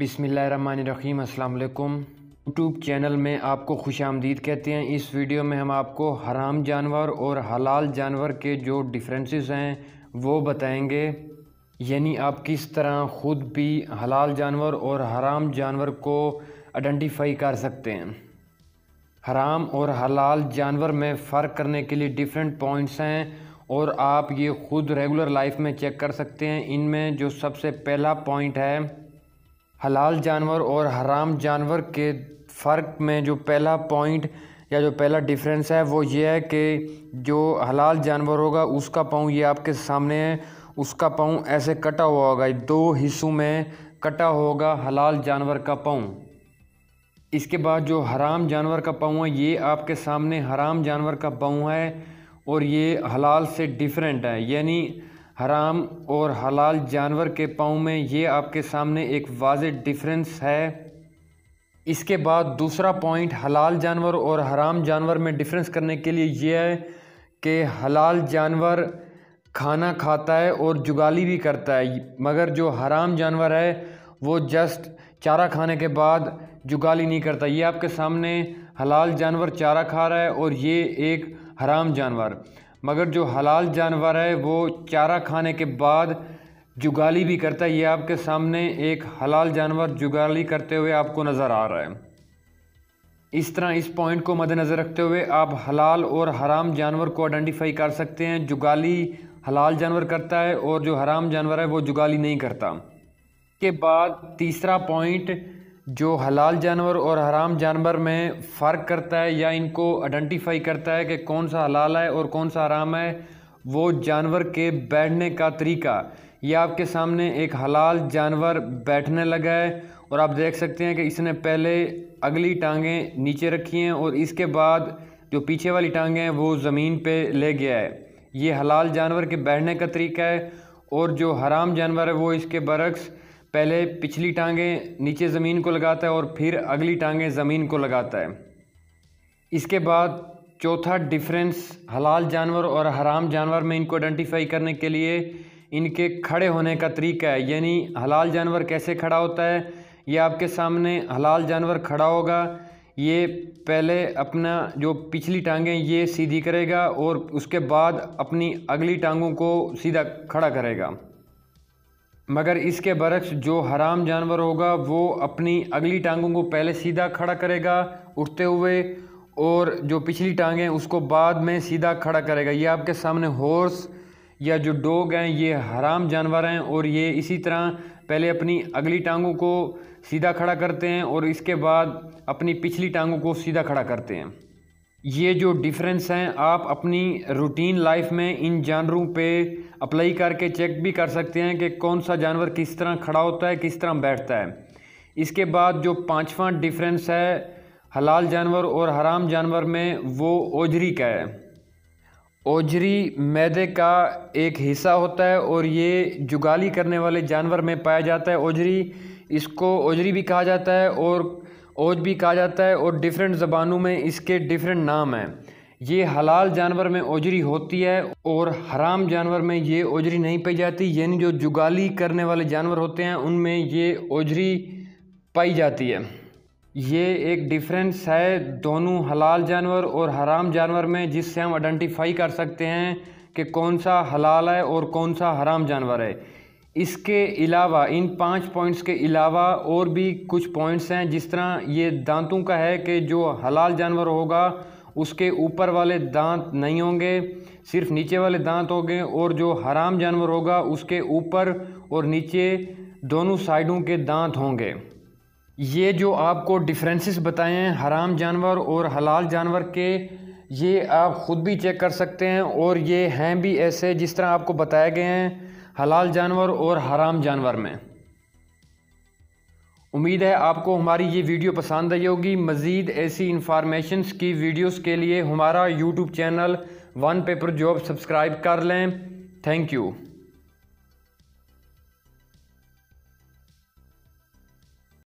बिसमीम अल्लाम YouTube channel में आपको खुश आमदीद कहते हैं इस वीडियो में हम आपको हराम जानवर और हलाल जानवर के जो डिफरेंसेस हैं वो बताएंगे यानी आप किस तरह ख़ुद भी हलाल जानवर और हराम जानवर को आइडेंटिफाई कर सकते हैं हराम और हलाल जानवर में फ़र्क करने के लिए डिफरेंट पॉइंट्स हैं और आप ये ख़ुद रेगुलर लाइफ में चेक कर सकते हैं इनमें जो सबसे पहला पॉइंट है हलाल जानवर और हराम जानवर के फ़र्क में जो पहला पॉइंट या जो पहला डिफरेंस है वो ये है कि जो हलाल जानवर होगा उसका पाँव ये आपके सामने है उसका पाँव ऐसे कटा हुआ होगा दो हिस्सों में कटा होगा हलाल जानवर का पाँव इसके बाद जो हराम जानवर का पाँव है ये आपके सामने हराम जानवर का पाँव है और ये हलाल से डिफरेंट है यानी हराम और हलाल जानवर के पाँव में ये आपके सामने एक वाज डिफरेंस है इसके बाद दूसरा पॉइंट हलाल जानवर और हराम जानवर में डिफरेंस करने के लिए यह है कि हलाल जानवर खाना खाता है और जुगाली भी करता है मगर जो हराम जानवर है वो जस्ट चारा खाने के बाद जुगाली नहीं करता ये आपके सामने हलाल जानवर चारा खा रहा है और ये एक हराम जानवर मगर जो हलाल जानवर है वो चारा खाने के बाद जुगाली भी करता है ये आपके सामने एक हलाल जानवर जुगाली करते हुए आपको नज़र आ रहा है इस तरह इस पॉइंट को मद्देनज़र रखते हुए आप हलाल और हराम जानवर को आइडेंटिफाई कर सकते हैं जुगाली हलाल जानवर करता है और जो हराम जानवर है वो जुगाली नहीं करता के बाद तीसरा पॉइंट जो हलाल जानवर और हराम जानवर में फ़र्क करता है या इनको आइडेंटिफाई करता है कि कौन सा हलाल है और कौन सा हराम है वो जानवर के बैठने का तरीका ये आपके सामने एक हलाल जानवर बैठने लगा है और आप देख सकते हैं कि इसने पहले अगली टांगें नीचे रखी हैं और इसके बाद जो पीछे वाली टांगें हैं वो ज़मीन पे ले गया है ये हलाल जानवर के बैठने का तरीका है और जो हराम जानवर है वो इसके बरक्स पहले पिछली टांगें नीचे ज़मीन को लगाता है और फिर अगली टांगें ज़मीन को लगाता है इसके बाद चौथा डिफरेंस हलाल जानवर और हराम जानवर में इनको आइडेंटिफाई करने के लिए इनके खड़े होने का तरीका है यानी हलाल जानवर कैसे खड़ा होता है ये आपके सामने हलाल जानवर खड़ा होगा ये पहले अपना जो पिछली टांगें ये सीधी करेगा और उसके बाद अपनी अगली टांगों को सीधा खड़ा करेगा मगर इसके बरक्स जो हराम जानवर होगा वो अपनी अगली टांगों को पहले सीधा खड़ा करेगा उठते हुए और जो पिछली टांगें उसको बाद में सीधा खड़ा करेगा ये आपके सामने हॉर्स या जो डॉग हैं ये हराम जानवर हैं और ये इसी तरह पहले अपनी अगली टांगों को सीधा खड़ा करते हैं और इसके बाद अपनी पिछली टांगों को सीधा खड़ा करते हैं ये जो डिफरेंस हैं आप अपनी रूटीन लाइफ में इन जानवरों पे अप्लाई करके चेक भी कर सकते हैं कि कौन सा जानवर किस तरह खड़ा होता है किस तरह बैठता है इसके बाद जो पाँचवा डिफरेंस है हलाल जानवर और हराम जानवर में वो ओजरी का है ओजरी मैदे का एक हिस्सा होता है और ये जुगाली करने वाले जानवर में पाया जाता है ओजरी इसको ओजरी भी कहा जाता है और ओज भी कहा जाता है और डिफरेंट ज़बानों में इसके डिफरेंट नाम हैं ये हलाल जानवर में ओजरी होती है और हराम जानवर में ये ओजरी नहीं पाई जाती यानी जो जुगाली करने वाले जानवर होते हैं उनमें ये ओजरी पाई जाती है ये एक डिफरेंस है दोनों हलाल जानवर और हराम जानवर में जिससे हम आइडेंटिफाई कर सकते हैं कि कौन सा हलाल है और कौन सा हराम जानवर है इसके अलावा इन पांच पॉइंट्स के अलावा और भी कुछ पॉइंट्स हैं जिस तरह ये दांतों का है कि जो हलाल जानवर होगा उसके ऊपर वाले दांत नहीं होंगे सिर्फ नीचे वाले दांत होंगे और जो हराम जानवर होगा उसके ऊपर और नीचे दोनों साइडों के दांत होंगे ये जो आपको डिफरेंसेस बताए हैं हराम जानवर और हलाल जानवर के ये आप ख़ुद भी चेक कर सकते हैं और ये हैं भी ऐसे जिस तरह आपको बताए गए हैं हलाल जानवर और हराम जानवर में उम्मीद है आपको हमारी ये वीडियो पसंद आई होगी मज़ीद ऐसी इन्फॉर्मेशनस की वीडियोस के लिए हमारा YouTube channel one paper job subscribe कर लें थैंक यू